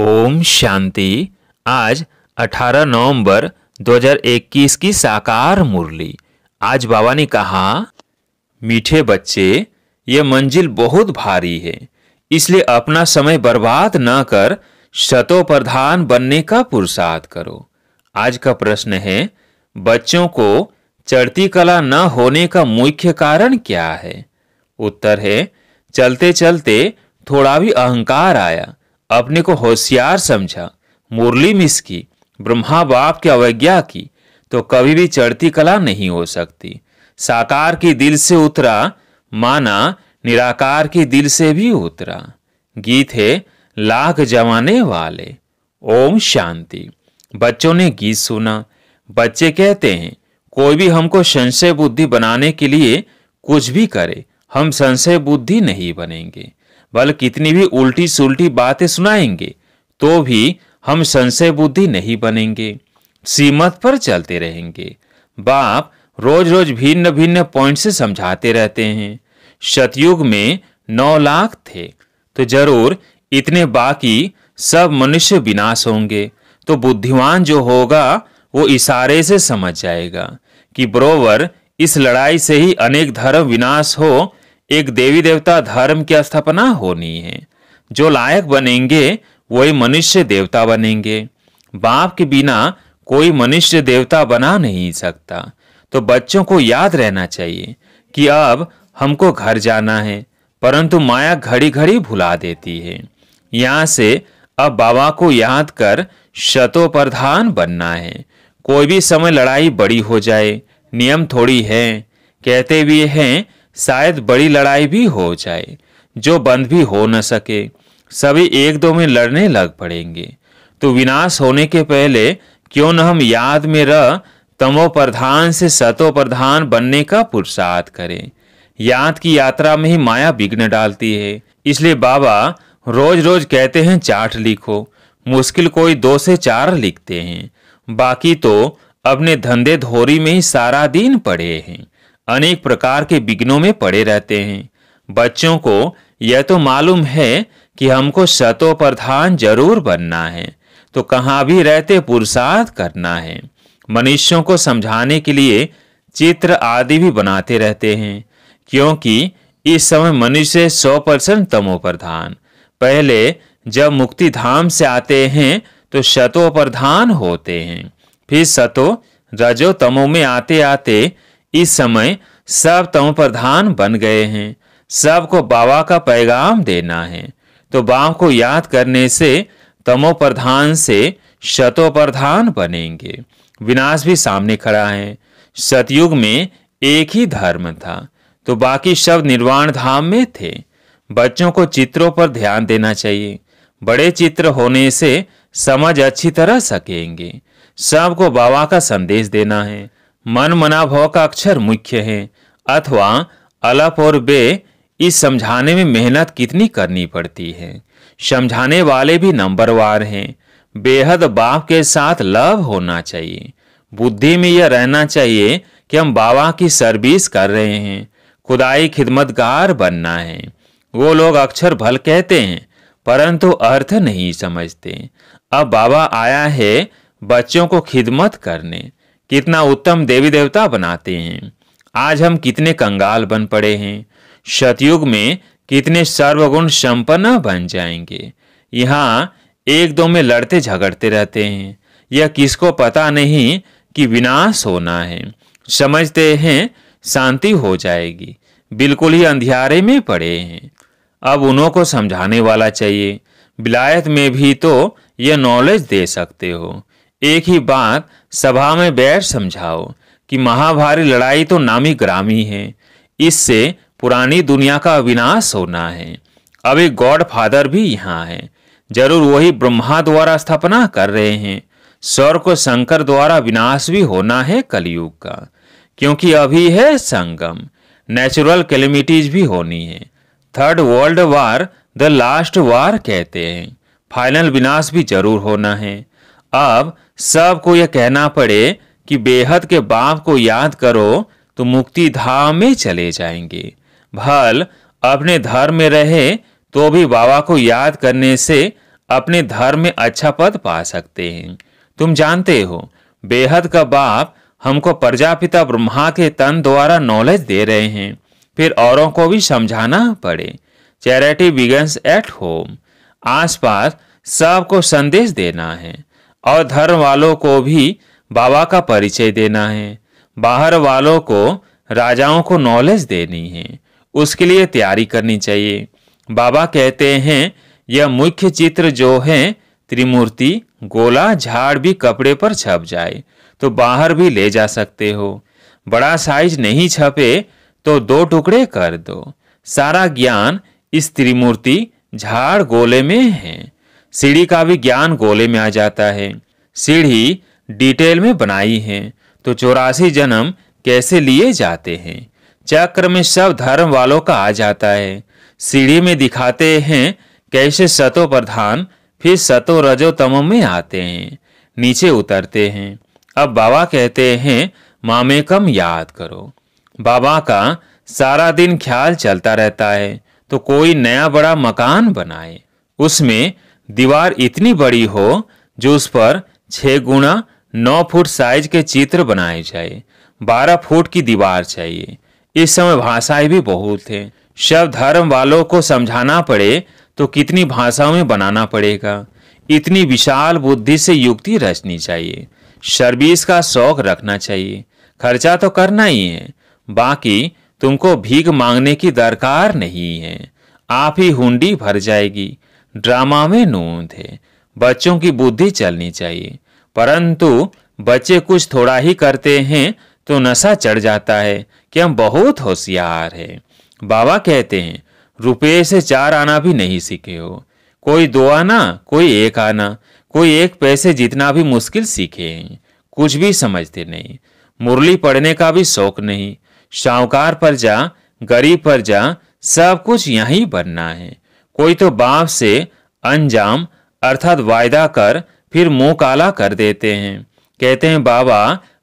ओम शांति आज 18 नवंबर 2021 की साकार मुरली आज बाबा ने कहा मीठे बच्चे ये मंजिल बहुत भारी है इसलिए अपना समय बर्बाद न कर शतो प्रधान बनने का पुरुषार्थ करो आज का प्रश्न है बच्चों को चढ़ती कला न होने का मुख्य कारण क्या है उत्तर है चलते चलते थोड़ा भी अहंकार आया अपने को होशियार समझा मुरली मिस की ब्रह्मा बाप की अवज्ञा की तो कभी भी चढ़ती कला नहीं हो सकती साकार की दिल से उतरा माना निराकार की दिल से भी उतरा गीत है लाख जमाने वाले ओम शांति बच्चों ने गीत सुना बच्चे कहते हैं कोई भी हमको संशय बुद्धि बनाने के लिए कुछ भी करे हम संशय बुद्धि नहीं बनेंगे बल कितनी भी उल्टी सुलटी बातें सुनाएंगे तो भी हम संशय बुद्धि नहीं बनेंगे सीमत पर चलते रहेंगे बाप रोज रोज भिन्न भिन्न पॉइंट से समझाते रहते हैं शतयुग में नौ लाख थे तो जरूर इतने बाकी सब मनुष्य विनाश होंगे तो बुद्धिमान जो होगा वो इशारे से समझ जाएगा कि बरोबर इस लड़ाई से ही अनेक धर्म विनाश हो एक देवी देवता धर्म की स्थापना होनी है जो लायक बनेंगे वही मनुष्य देवता बनेंगे बाप के बिना कोई मनुष्य देवता बना नहीं सकता तो बच्चों को याद रहना चाहिए कि अब हमको घर जाना है परंतु माया घड़ी घड़ी भुला देती है यहाँ से अब बाबा को याद कर शतोप्रधान बनना है कोई भी समय लड़ाई बड़ी हो जाए नियम थोड़ी है कहते भी हैं शायद बड़ी लड़ाई भी हो जाए जो बंद भी हो न सके सभी एक दो में लड़ने लग पड़ेंगे तो विनाश होने के पहले क्यों न हम याद में रह तमो प्रधान से सतो प्रधान बनने का पुरुषार्थ करें याद की यात्रा में ही माया विघ्न डालती है इसलिए बाबा रोज रोज कहते हैं चार्ट लिखो मुश्किल कोई दो से चार लिखते हैं बाकी तो अपने धंधे धोरी में ही सारा दिन पड़े हैं अनेक प्रकार के विघ्नों में पड़े रहते हैं बच्चों को यह तो मालूम है कि हमको शतोप्रधान जरूर बनना है तो कहाँ भी रहते पुरुषार्थ करना है मनुष्यों को समझाने के लिए चित्र आदि भी बनाते रहते हैं क्योंकि इस समय मनुष्य सौ परसेंट तमोप्रधान पहले जब मुक्ति धाम से आते हैं तो शतोप्रधान होते हैं फिर सतो रजो तमो में आते आते इस समय सब तम प्रधान बन गए हैं सबको बाबा का पैगाम देना है तो बाप को याद करने से तमो प्रधान से शतो प्रधान बनेंगे विनाश भी सामने खड़ा है सतयुग में एक ही धर्म था तो बाकी शब्द निर्वाण धाम में थे बच्चों को चित्रों पर ध्यान देना चाहिए बड़े चित्र होने से समझ अच्छी तरह सकेंगे सबको बाबा का संदेश देना है मन मनाभाव का अक्षर मुख्य है अथवा अलप और बे इस समझाने में मेहनत कितनी करनी पड़ती है समझाने वाले भी नंबरवार हैं बेहद बाप के साथ लव होना चाहिए बुद्धि में यह रहना चाहिए कि हम बाबा की सर्विस कर रहे हैं खुदाई खिदमतगार बनना है वो लोग अक्षर भल कहते हैं परंतु अर्थ नहीं समझते अब बाबा आया है बच्चों को खिदमत करने कितना उत्तम देवी देवता बनाते हैं आज हम कितने कंगाल बन पड़े हैं शतयुग में कितने सर्वगुण संपन्न बन जाएंगे यहाँ एक दो में लड़ते झगड़ते रहते हैं यह किसको पता नहीं कि विनाश होना है समझते हैं शांति हो जाएगी बिल्कुल ही अंधियारे में पड़े हैं अब उनों को समझाने वाला चाहिए बिलायत में भी तो यह नॉलेज दे सकते हो एक ही बात सभा में बैठ समझाओ कि महाभारी लड़ाई तो नामी ग्रामी है इससे पुरानी दुनिया का विनाश होना है अब एक गॉड फादर भी यहाँ है जरूर वही ब्रह्मा द्वारा स्थापना कर रहे हैं स्वर को शंकर द्वारा विनाश भी होना है कलयुग का क्योंकि अभी है संगम नेचुरल कैलमिटीज भी होनी है third world war the last war कहते हैं फाइनल विनाश भी जरूर होना है अब सबको यह कहना पड़े कि बेहद के बाप को याद करो तो मुक्ति धाम में चले जाएंगे भल अपने धर्म में रहे तो भी बाबा को याद करने से अपने धर्म में अच्छा पद पा सकते हैं तुम जानते हो बेहद का बाप हमको प्रजापिता ब्रह्मा के तन द्वारा नॉलेज दे रहे हैं फिर औरों को भी समझाना पड़े चैरिटी बिगन्स एट होम आसपास सबको संदेश देना है और धर्म वालों को भी बाबा का परिचय देना है बाहर वालों को राजाओं को नॉलेज देनी है उसके लिए तैयारी करनी चाहिए बाबा कहते हैं यह मुख्य चित्र जो है त्रिमूर्ति गोला झाड़ भी कपड़े पर छप जाए तो बाहर भी ले जा सकते हो बड़ा साइज नहीं छपे तो दो टुकड़े कर दो सारा ज्ञान इस त्रिमूर्ति झाड़ गोले में है सीढ़ी का भी ज्ञान गोले में आ जाता है सीढ़ी डिटेल में बनाई है तो चौरासी जन्म कैसे लिए जाते हैं चक्र में सब धर्म वालों का आ जाता है सीढ़ी में दिखाते हैं कैसे सतो प्रधान फिर सतो रजो तमो में आते हैं नीचे उतरते हैं अब बाबा कहते हैं मामे कम याद करो बाबा का सारा दिन ख्याल चलता रहता है तो कोई नया बड़ा मकान बनाए उसमें दीवार इतनी बड़ी हो जो उस पर छः गुणा नौ फुट साइज के चित्र बनाए जाए बारह फुट की दीवार चाहिए इस समय भाषाएं भी बहुत हैं शव धर्म वालों को समझाना पड़े तो कितनी भाषाओं में बनाना पड़ेगा इतनी विशाल बुद्धि से युक्ति रचनी चाहिए सर्विस का शौक रखना चाहिए खर्चा तो करना ही है बाकी तुमको भीख मांगने की दरकार नहीं है आप ही हुंडी भर जाएगी ड्रामा में नून थे बच्चों की बुद्धि चलनी चाहिए परंतु बच्चे कुछ थोड़ा ही करते हैं तो नशा चढ़ जाता है कि हम बहुत होशियार हैं बाबा कहते हैं रुपये से चार आना भी नहीं सीखे हो कोई दो आना कोई एक आना कोई एक पैसे जितना भी मुश्किल सीखे हैं कुछ भी समझते नहीं मुरली पढ़ने का भी शौक नहीं शाहकार पर जा गरीब पर जा सब कुछ यहीं बनना है कोई तो बाप से अंजाम अर्थात वायदा कर फिर मुंह काला कर देते हैं कहते हैं बाबा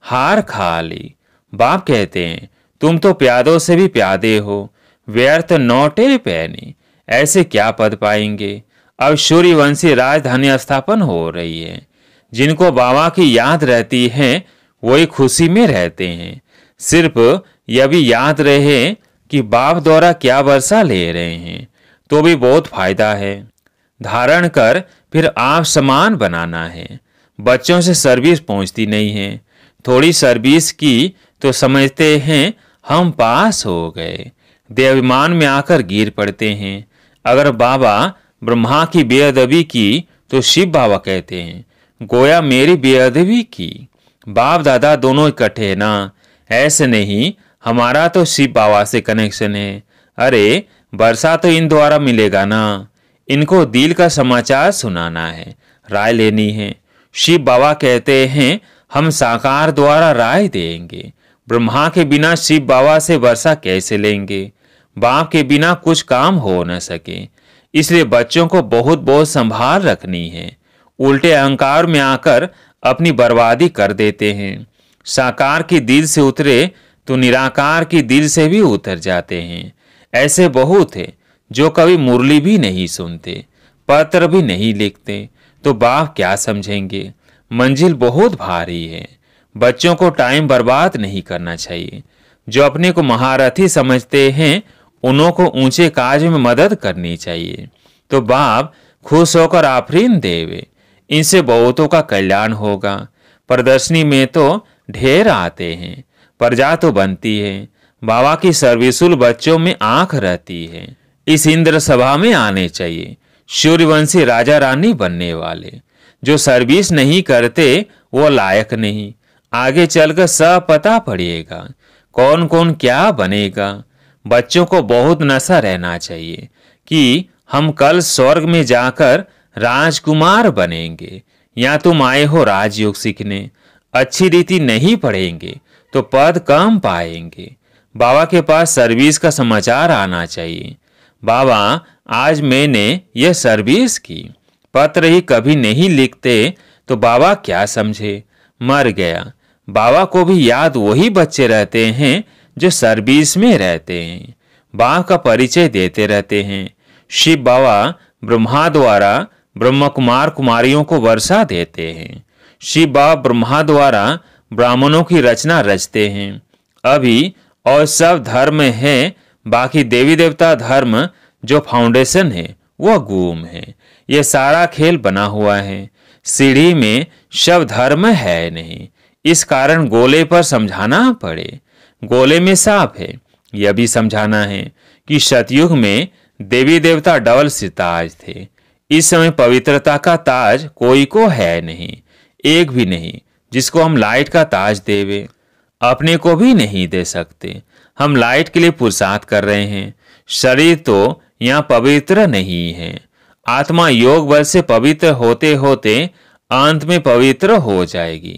हार खा ली बाप कहते हैं तुम तो प्यादों से भी प्यादे हो व्यर्थ नौटे पैनी ऐसे क्या पद पाएंगे अब सूर्यवंशी राजधानी स्थापन हो रही है जिनको बाबा की याद रहती है वही खुशी में रहते हैं सिर्फ यह भी याद रहे कि बाप द्वारा क्या वर्षा ले रहे हैं तो भी बहुत फायदा है धारण कर फिर आप समान बनाना है बच्चों से सर्विस पहुंचती नहीं है थोड़ी सर्विस की तो समझते हैं हम पास हो गए देवमान में आकर गिर पड़ते हैं अगर बाबा ब्रह्मा की बेअदबी की तो शिव बाबा कहते हैं गोया मेरी बेअदबी की बाप दादा दोनों इकट्ठे हैं ना ऐसे नहीं हमारा तो शिव बाबा से कनेक्शन है अरे वर्षा तो इन द्वारा मिलेगा ना इनको दिल का समाचार सुनाना है राय लेनी है शिव बाबा कहते हैं हम साकार द्वारा राय देंगे ब्रह्मा के बिना शिव बाबा से वर्षा कैसे लेंगे बाप के बिना कुछ काम हो न सके इसलिए बच्चों को बहुत बहुत संभाल रखनी है उल्टे अहंकार में आकर अपनी बर्बादी कर देते हैं साकार की दिल से उतरे तो निराकार की दिल से भी उतर जाते हैं ऐसे बहुत है जो कभी मुरली भी नहीं सुनते पत्र भी नहीं लिखते तो बाप क्या समझेंगे मंजिल बहुत भारी है बच्चों को टाइम बर्बाद नहीं करना चाहिए जो अपने को महारथी समझते हैं उन्हों को ऊंचे काज में मदद करनी चाहिए तो बाप खुश होकर आफरीन देवे इनसे बहुतों का कल्याण होगा प्रदर्शनी में तो ढेर आते हैं प्रजा तो बनती है बाबा की सर्विसुल बच्चों में आंख रहती है इस इंद्र सभा में आने चाहिए सूर्यवंशी राजा रानी बनने वाले जो सर्विस नहीं करते वो लायक नहीं आगे चलकर सब पता पड़ेगा कौन कौन क्या बनेगा बच्चों को बहुत नशा रहना चाहिए कि हम कल स्वर्ग में जाकर राजकुमार बनेंगे या तुम आए हो राजयोग सीखने अच्छी रीति नहीं पढ़ेंगे तो पद कम पाएंगे बाबा के पास सर्विस का समाचार आना चाहिए बाबा आज मैंने यह सर्विस की पत्र ही कभी नहीं लिखते तो बाबा क्या समझे मर गया बाबा को भी याद वही बच्चे रहते हैं जो सर्विस में रहते हैं बा का परिचय देते रहते हैं शिव बाबा ब्रह्मा द्वारा ब्रह्म कुमार कुमारियों को वर्षा देते हैं शिव बाबा ब्रह्मा द्वारा ब्राह्मणों की रचना रचते हैं अभी और सब धर्म है बाकी देवी देवता धर्म जो फाउंडेशन है वह गुम है यह सारा खेल बना हुआ है सीढ़ी में सब धर्म है नहीं इस कारण गोले पर समझाना पड़े गोले में साफ है यह भी समझाना है कि सतयुग में देवी देवता डबल सिताज थे इस समय पवित्रता का ताज कोई को है नहीं एक भी नहीं जिसको हम लाइट का ताज देवे अपने को भी नहीं दे सकते हम लाइट के लिए पुरुषार्थ कर रहे हैं शरीर तो यहाँ पवित्र नहीं है आत्मा योग बल से पवित्र होते होते अंत में पवित्र हो जाएगी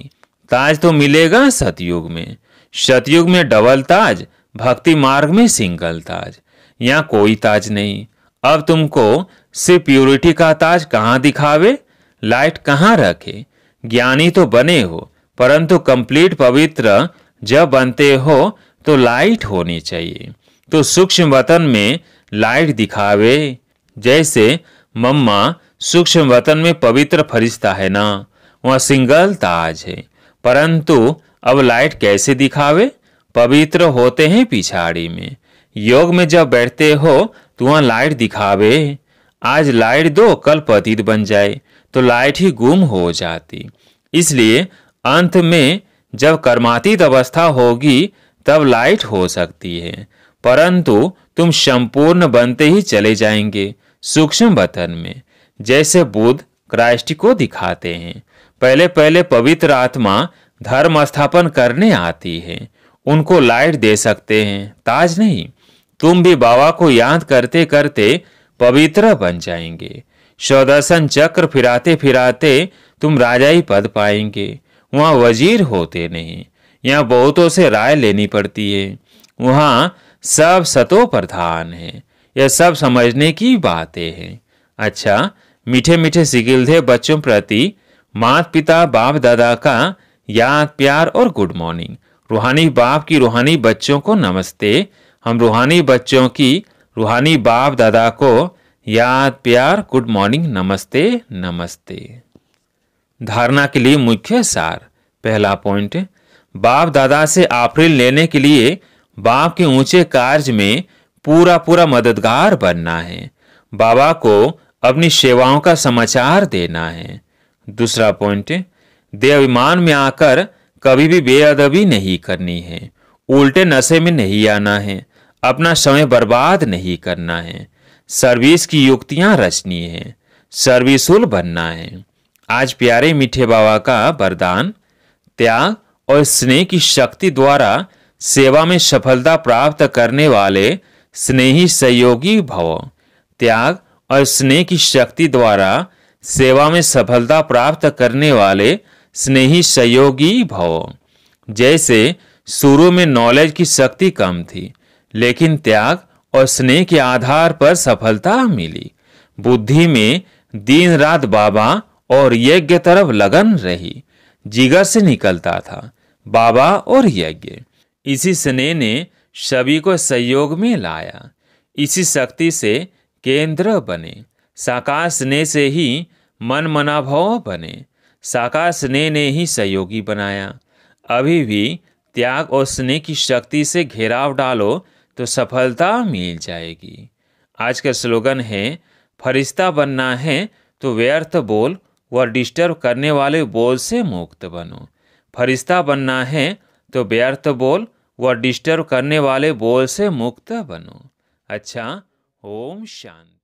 ताज तो मिलेगा सतयुग में सतयुग में डबल ताज भक्ति मार्ग में सिंगल ताज यहाँ कोई ताज नहीं अब तुमको सिर्फ प्योरिटी का ताज कहाँ दिखावे लाइट कहाँ रखे ज्ञानी तो बने हो परंतु कंप्लीट पवित्र जब बनते हो तो लाइट होनी चाहिए तो सूक्ष्म वतन में लाइट दिखावे जैसे मम्मा सूक्ष्म वतन में पवित्र फरिश्ता है ना वह सिंगल ताज है परंतु अब लाइट कैसे दिखावे पवित्र होते हैं पिछाड़ी में योग में जब बैठते हो तो वहाँ लाइट दिखावे आज लाइट दो कल पतित बन जाए तो लाइट ही गुम हो जाती इसलिए अंत में जब कर्मातीत अवस्था होगी तब लाइट हो सकती है परंतु तुम संपूर्ण बनते ही चले जाएंगे सूक्ष्म बतन में जैसे बुद्ध क्राइस्ट को दिखाते हैं पहले पहले पवित्र आत्मा धर्म स्थापन करने आती है उनको लाइट दे सकते हैं ताज नहीं तुम भी बाबा को याद करते करते पवित्र बन जाएंगे स्वदर्शन चक्र फिराते फिराते तुम राजा ही पद पाएंगे वहाँ वजीर होते नहीं यहाँ बहुतों से राय लेनी पड़ती है वहाँ सब सतो प्रधान है यह सब समझने की बातें हैं अच्छा मीठे मीठे सिकिलधे बच्चों प्रति मात पिता बाप दादा का याद प्यार और गुड मॉर्निंग रूहानी बाप की रूहानी बच्चों को नमस्ते हम रूहानी बच्चों की रूहानी बाप दादा को याद प्यार गुड मॉर्निंग नमस्ते नमस्ते धारणा के लिए मुख्य सार पहला पॉइंट बाप दादा से आफरीन लेने के लिए बाप के ऊंचे कार्य में पूरा पूरा मददगार बनना है बाबा को अपनी सेवाओं का समाचार देना है दूसरा पॉइंट देवमान में आकर कभी भी बेअदबी नहीं करनी है उल्टे नशे में नहीं आना है अपना समय बर्बाद नहीं करना है सर्विस की युक्तियां रचनी है सर्विसुल बनना है आज प्यारे मीठे बाबा का वरदान त्याग और स्नेह की शक्ति द्वारा सेवा में सफलता प्राप्त करने वाले स्नेही सहयोगी भव त्याग और स्नेह की शक्ति द्वारा सेवा में सफलता प्राप्त करने वाले स्नेही सहयोगी भव जैसे शुरू में नॉलेज की शक्ति कम थी लेकिन त्याग और स्नेह के आधार पर सफलता मिली बुद्धि में दिन रात बाबा और यज्ञ तरफ लगन रही जिगर से निकलता था बाबा और यज्ञ इसी स्नेह ने सभी को सहयोग में लाया इसी शक्ति से केंद्र बने साकार स्नेह से ही मन मनाभाव बने साकार स्नेह ने ही सहयोगी बनाया अभी भी त्याग और स्नेह की शक्ति से घेराव डालो तो सफलता मिल जाएगी आज का स्लोगन है फरिश्ता बनना है तो व्यर्थ बोल व डिस्टर्ब करने वाले बोल से मुक्त बनो फरिश्ता बनना है तो व्यर्थ बोल व डिस्टर्ब करने वाले बोल से मुक्त बनो अच्छा ओम शांति